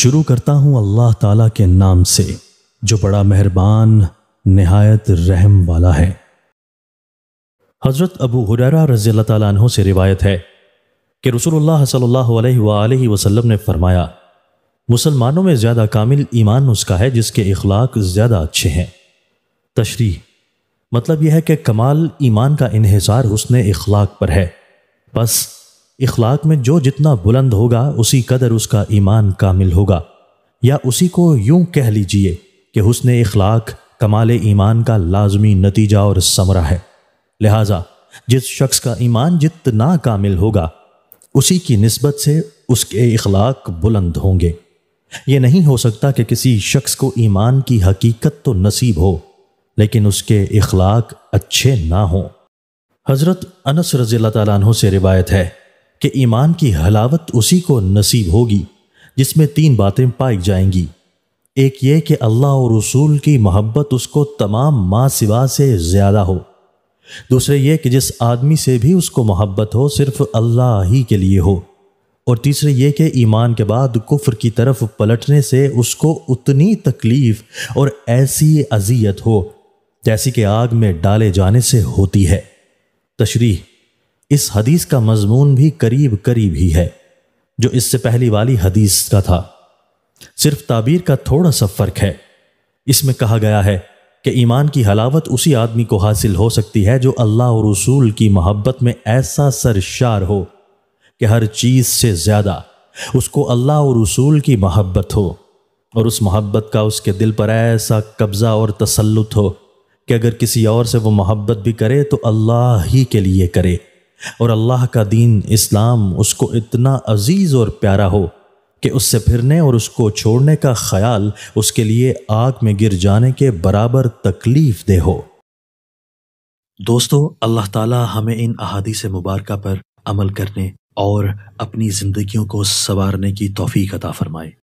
शुरू करता हूँ अल्लाह ताला के नाम से जो बड़ा मेहरबान नहायत रहम वाला है हज़रत अबू हुरैरा रज़ी तु से रिवायत है कि रसूलुल्लाह सल्लल्लाहु अलैहि वसल्लम ने फरमाया मुसलमानों में ज़्यादा कामिल ईमान उसका है जिसके इखलाक ज़्यादा अच्छे हैं तशरी मतलब यह है कि कमाल ईमान का इहसार उसने इखलाक पर है बस इखलाक में जो जितना बुलंद होगा उसी कदर उसका ईमान कामिल होगा या उसी को यूं कह लीजिए कि हुसन इखलाक कमाल ईमान का लाजमी नतीजा और समरा है लिहाजा जिस शख्स का ईमान जितना कामिल होगा उसी की नस्बत से उसके इखलाक बुलंद होंगे ये नहीं हो सकता कि किसी शख्स को ईमान की हकीकत तो नसीब हो लेकिन उसके इखलाक अच्छे ना हों हज़रत अनस रज़ी तु से रिवायत है कि ईमान की हलावत उसी को नसीब होगी जिसमें तीन बातें पाई जाएंगी एक ये कि अल्लाह और रसूल की मोहब्बत उसको तमाम माँ सिवा से ज़्यादा हो दूसरे ये कि जिस आदमी से भी उसको मोहब्बत हो सिर्फ अल्लाह ही के लिए हो और तीसरे ये कि ईमान के बाद कुफ्र की तरफ पलटने से उसको उतनी तकलीफ़ और ऐसी अजियत हो जैसी कि आग में डाले जाने से होती है तशरी इस हदीस का मजमून भी करीब करीब ही है जो इससे पहली वाली हदीस का था सिर्फ ताबीर का थोड़ा सा फर्क है इसमें कहा गया है कि ईमान की हलावत उसी आदमी को हासिल हो सकती है जो अल्लाह और रसूल की मोहब्बत में ऐसा सरशार हो कि हर चीज़ से ज़्यादा उसको अल्लाह और रसूल की मोहब्बत हो और उस मोहब्बत का उसके दिल पर ऐसा कब्ज़ा और तसल्लुत हो कि अगर किसी और से वो मोहब्बत भी करे तो अल्लाह ही के लिए करे और अल्लाह का दीन इस्लाम उसको इतना अजीज़ और प्यारा हो कि उससे फिरने और उसको छोड़ने का ख्याल उसके लिए आग में गिर जाने के बराबर तकलीफ दे हो दोस्तों अल्लाह ताला हमें इन अहादीस मुबारक पर अमल करने और अपनी ज़िंदगियों को संवारने की तोफ़ी अता फ़रमाए